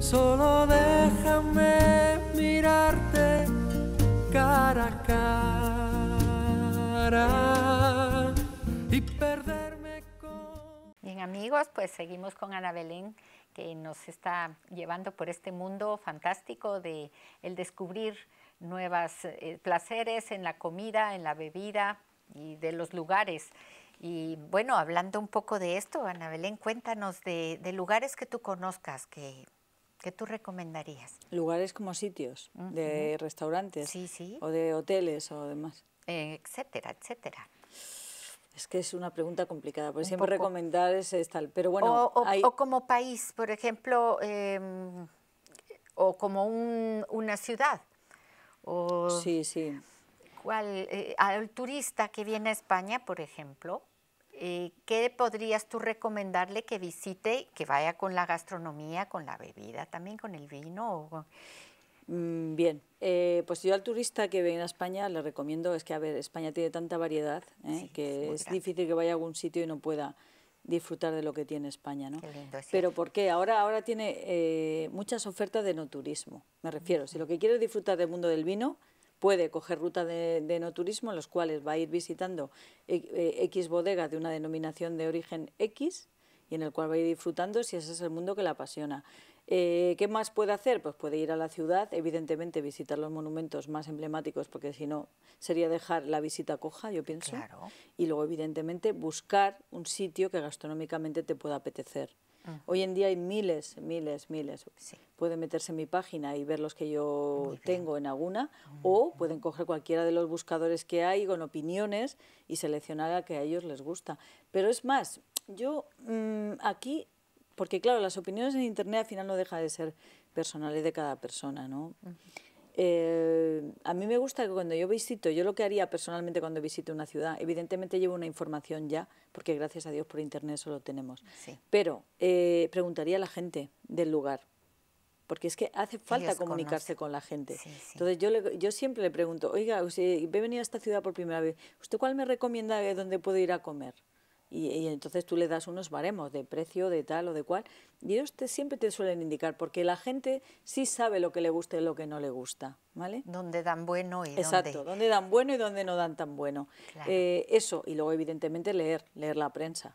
Solo déjame mirarte cara a cara y perderme con... Bien amigos, pues seguimos con Ana Belén que nos está llevando por este mundo fantástico de el descubrir Nuevas eh, placeres en la comida, en la bebida y de los lugares. Y bueno, hablando un poco de esto, Ana Belén, cuéntanos de, lugares que tú conozcas que, que, tú recomendarías. Lugares como sitios, de restaurantes, o de hoteles o demás. Eh, etcétera, etcétera. Es que es una pregunta complicada, porque siempre recomendar es, tal. Pero bueno, o, como país, por ejemplo, em, o como una ciudad. O, sí, sí. ¿cuál, eh, al turista que viene a España, por ejemplo, eh, ¿qué podrías tú recomendarle que visite, que vaya con la gastronomía, con la bebida, también con el vino? O... Mm, bien, eh, pues yo al turista que viene a España le recomiendo, es que a ver, España tiene tanta variedad que es difícil que vaya a algún sitio y no pueda disfrutar de lo que tiene España, ¿no? Pero ¿por qué? Ahora, ahora tiene eh, muchas ofertas de no turismo, me refiero. Si lo que quiere es disfrutar del mundo del vino, puede coger ruta de, no turismo en los cuales va a ir visitando eh, eh, X bodegas de una denominación de origen X y en el cual va a ir disfrutando si ese es el mundo que la apasiona. Eh, ¿Qué más puede hacer? Pues puede ir a la ciudad, evidentemente visitar los monumentos más emblemáticos, porque si no sería dejar la visita coja, yo pienso. Claro. Y luego, evidentemente, buscar un sitio que gastronómicamente te pueda apetecer. Hoy en día hay miles, miles, miles. Sí. Pueden meterse en mi página y ver los que yo tengo en alguna o pueden coger cualquiera de los buscadores que hay con opiniones y seleccionar a que a ellos les gusta. Pero es más, yo mm, aquí porque claro, las opiniones en Internet al final no deja de ser personales de cada persona, ¿no? Eh, a mí me gusta que cuando yo visito, yo lo que haría personalmente cuando visito una ciudad, evidentemente llevo una información ya, porque gracias a Dios por Internet eso lo tenemos, pero eh, preguntaría a la gente del lugar, porque es que hace falta comunicarse con la gente. Entonces yo, yo siempre le pregunto, oiga, si he venido a esta ciudad por primera vez, ¿usted cuál me recomienda dónde puedo ir a comer? Y, entonces tú le das unos baremos de precio, de tal o de cual, y ellos te, siempre te suelen indicar, porque la gente sí sabe lo que le gusta y lo que no le gusta, ¿vale? Dónde dan bueno y Exacto, dónde... dan bueno y dónde no dan tan bueno. Eh, eso, y luego evidentemente leer, leer la prensa,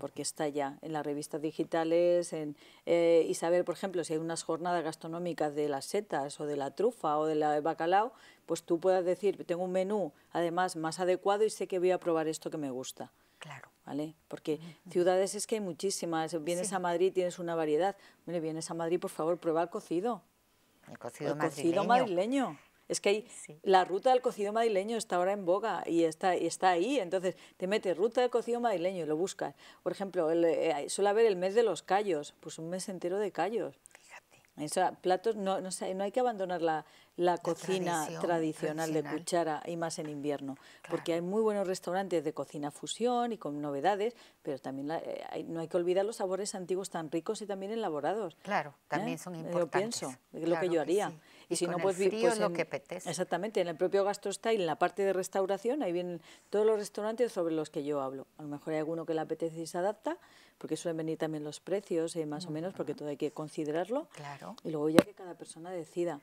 porque está ya en las revistas digitales en, eh, y saber, por ejemplo, si hay unas jornadas gastronómicas de las setas o de la trufa o del de bacalao, pues tú puedas decir, tengo un menú además más adecuado y sé que voy a probar esto que me gusta. Claro. ¿Vale? Porque ciudades es que hay muchísimas. Vienes a Madrid tienes una variedad. Mire, vienes a Madrid, por favor, prueba el cocido. El cocido, madrileño. cocido Es que hay, la ruta del cocido madrileño está ahora en boga y está, y está ahí. Entonces, te metes ruta del cocido madrileño y lo buscas. Por ejemplo, eh, suele haber el mes de los callos, pues un mes entero de callos. Eso, platos, no, hay que abandonar la, cocina tradicional, de cuchara y más en invierno, porque hay muy buenos restaurantes de cocina fusión y con novedades, pero también eh, no hay que olvidar los sabores antiguos tan ricos y también elaborados. Claro, también ¿Eh? son importantes. Lo pienso, es lo que yo haría. Y si no, el pues frío pues lo que Exactamente, en el propio GastroStyle, en la parte de restauración, ahí vienen todos los restaurantes sobre los que yo hablo. A lo mejor hay alguno que le apetece y se adapta, porque suelen venir también los precios, eh, más o menos, porque todo hay que considerarlo. Claro. Y luego ya que cada persona decida.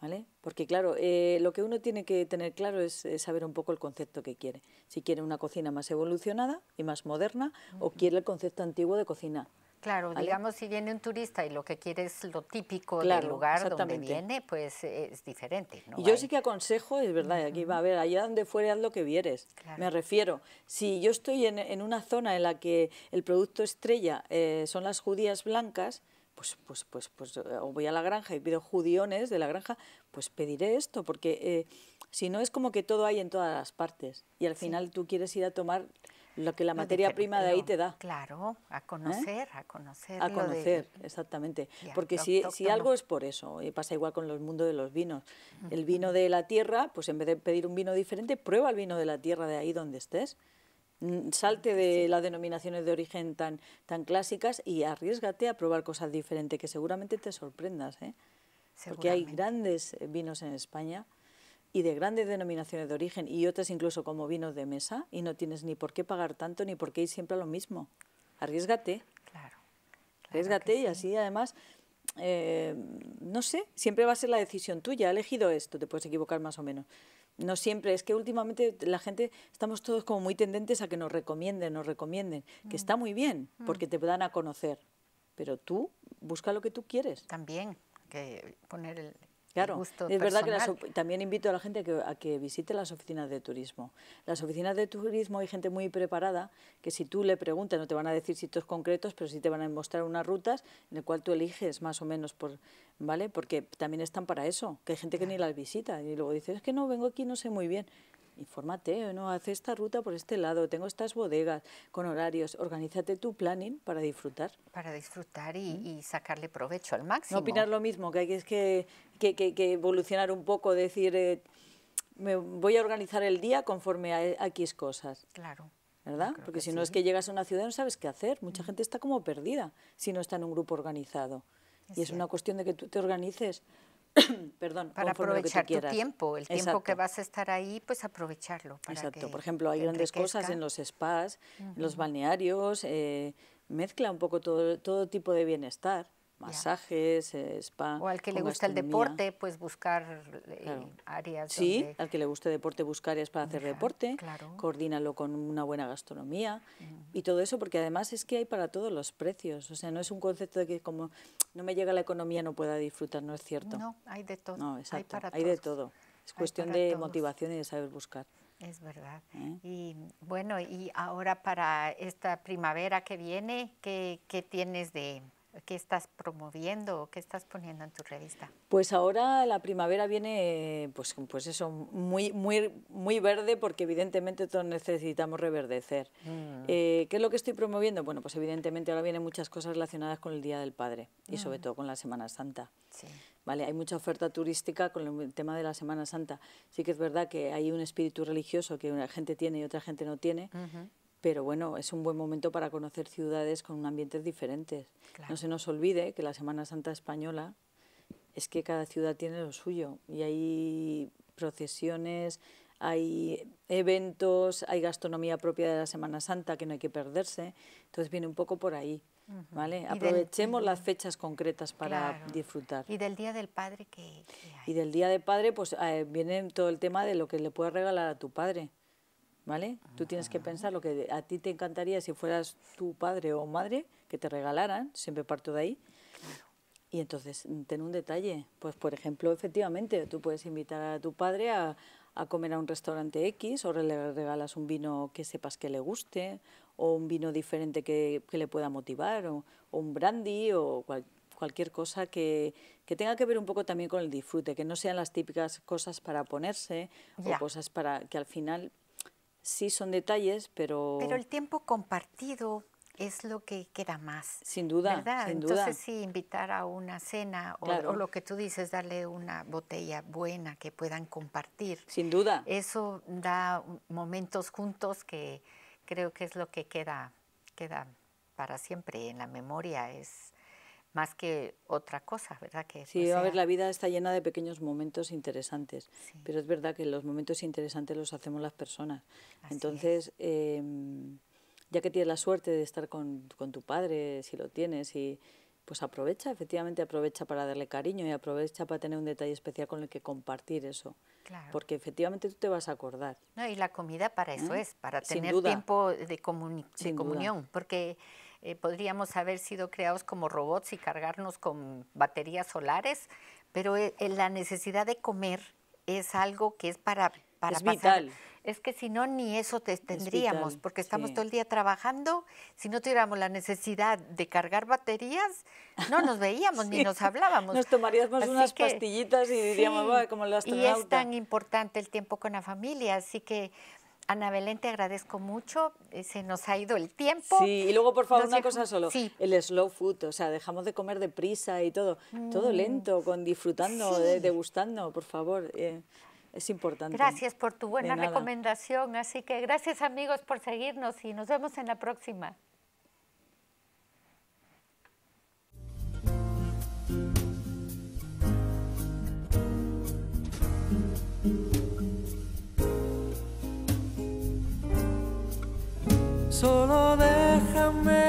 ¿Vale? Porque claro, eh, lo que uno tiene que tener claro es, saber un poco el concepto que quiere. Si quiere una cocina más evolucionada y más moderna o quiere el concepto antiguo de cocina Claro, digamos, si viene un turista y lo que quiere es lo típico del lugar donde viene, pues es diferente. yo sí que aconsejo, es verdad, aquí va a ver, allá donde fuere haz lo que vieres. Me refiero, si yo estoy en, una zona en la que el producto estrella eh, son las judías blancas, pues, pues, pues, pues, eh, voy a la granja y pido judiones de la granja, pues pediré esto, porque eh, si no es como que todo hay en todas las partes y al final tú quieres ir a tomar lo que la materia prima de ahí te da. Claro, a conocer, a conocer. A conocer, exactamente. Porque si, algo es por eso, eh, pasa igual con los mundos de los vinos. El vino de la tierra, pues en vez de pedir un vino diferente, prueba el vino de la tierra de ahí donde estés. Mm, salte de las denominaciones de origen tan, tan clásicas y arriesgate a probar cosas diferentes, que seguramente te sorprendas. ¿eh? Porque hay grandes eh, vinos en España y de grandes denominaciones de origen y otras incluso como vinos de mesa y no tienes ni por qué pagar tanto ni por qué ir siempre a lo mismo. Arriesgate. Claro. Arriesgate y así además, eh, no sé, siempre va a ser la decisión tuya. He elegido esto, te puedes equivocar más o menos. No siempre, es que últimamente la gente estamos todos como muy tendentes a que nos recomienden, nos recomienden, que está mm. muy bien mm. porque te dan a conocer, pero tú busca lo que tú quieres. También, que poner el, Claro, es verdad que también invito a la gente a que, visite las oficinas de turismo. Las oficinas de turismo hay gente muy preparada que si tú le preguntas, no te van a decir sitios concretos, pero sí te van a mostrar unas rutas en el cual tú eliges más o menos, por, ¿vale? Porque también están para eso, que hay gente que ni las visita y luego dice, es que no, vengo aquí, no sé muy bien infórmate, ¿no? hace esta ruta por este lado, tengo estas bodegas con horarios, organízate tu planning para disfrutar. Para disfrutar y, sacarle provecho al máximo. No opinar lo mismo, que hay que, que, que, evolucionar un poco, decir, eh, me voy a organizar el día conforme a, aquí X cosas. Claro. ¿Verdad? Porque si no es que llegas a una ciudad no sabes qué hacer. Mucha gente está como perdida si no está en un grupo organizado. y es una cuestión de que tú te organices. perdón, para aprovechar tu tiempo, el tiempo que vas a estar ahí, pues aprovecharlo. Exacto, por ejemplo, hay grandes cosas en los spas, en los balnearios, eh, mezcla un poco todo tipo de bienestar masajes, eh, spa. O al que le gusta el deporte, pues buscar eh, áreas. Sí, al que le guste deporte, buscar áreas para hacer deporte, coordínalo con una buena gastronomía y todo eso, porque además es que hay para todos los precios. O sea, no es un concepto de que como no me llega la economía no pueda disfrutar, no es cierto. No, hay de todo. No, exacto, hay, de todo. Es cuestión de motivación y de saber buscar. Es verdad. ¿Eh? Y bueno, y ahora para esta primavera que viene, ¿qué, qué tienes de, qué estás promoviendo o qué estás poniendo en tu revista? Pues ahora la primavera viene, pues, pues eso, muy, muy, muy verde porque evidentemente todos necesitamos reverdecer. Mm. Eh, ¿Qué es lo que estoy promoviendo? Bueno, pues evidentemente ahora vienen muchas cosas relacionadas con el Día del Padre y mm. sobre todo con la Semana Santa. Sí. Vale, hay mucha oferta turística con el tema de la Semana Santa. Sí que es verdad que hay un espíritu religioso que una gente tiene y otra gente no tiene, pero bueno, es un buen momento para conocer ciudades con ambientes diferentes. No se nos olvide que la Semana Santa Española es que cada ciudad tiene lo suyo y hay procesiones, hay eventos, hay gastronomía propia de la Semana Santa que no hay que perderse, entonces viene un poco por ahí. ¿Vale? Aprovechemos las fechas concretas para disfrutar. ¿Y del Día del Padre que Y del Día del Padre, pues eh, viene todo el tema de lo que le puedes regalar a tu padre. Tú tienes que pensar lo que a ti te encantaría si fueras tu padre o madre, que te regalaran, siempre parto de ahí. Y entonces, mm, ten un detalle. Pues, por ejemplo, efectivamente, tú puedes invitar a tu padre a, comer a un restaurante X o le regalas un vino que sepas que le guste o un vino diferente que, le pueda motivar o, un brandy o cualquier cosa que, tenga que ver un poco también con el disfrute, que no sean las típicas cosas para ponerse o cosas para que al final sí son detalles, pero... Pero el tiempo compartido es lo que queda más. Sin duda, sin duda. Entonces sí, invitar a una cena o, o, lo que tú dices, darle una botella buena que puedan compartir. Sin duda. Eso da momentos juntos que creo que es lo que queda, queda para siempre en la memoria, es más que otra cosa, ¿verdad? Que, sí, pues a ver, la vida está llena de pequeños momentos interesantes, pero es verdad que los momentos interesantes los hacemos las personas. Entonces, em, ya que tienes la suerte de estar con, con, tu padre, si lo tienes, y pues aprovecha, efectivamente aprovecha para darle cariño y aprovecha para tener un detalle especial con el que compartir eso. Porque efectivamente tú te vas a acordar. No, y la comida para eso ¿Eh? es, para tener tiempo de, comunión, porque eh, podríamos haber sido creados como robots y cargarnos con baterías solares, pero eh, eh, la necesidad de comer es algo que es para, para pasar. Es que si no, ni eso te tendríamos, porque estamos todo el día trabajando. Si no tuviéramos la necesidad de cargar baterías, no nos veíamos ni nos hablábamos. Nos tomaríamos unas pastillitas y diríamos, como las Y es tan importante el tiempo con la familia, así que Ana Belén, te agradezco mucho. Eh, se nos ha ido el tiempo. Sí, y luego, por favor, una cosa solo. El slow food, o sea, dejamos de comer deprisa y todo. Todo mm. lento, con disfrutando, degustando, por favor. Eh, es importante. Gracias por tu buena recomendación. Así que gracias, amigos, por seguirnos y nos vemos en la próxima. me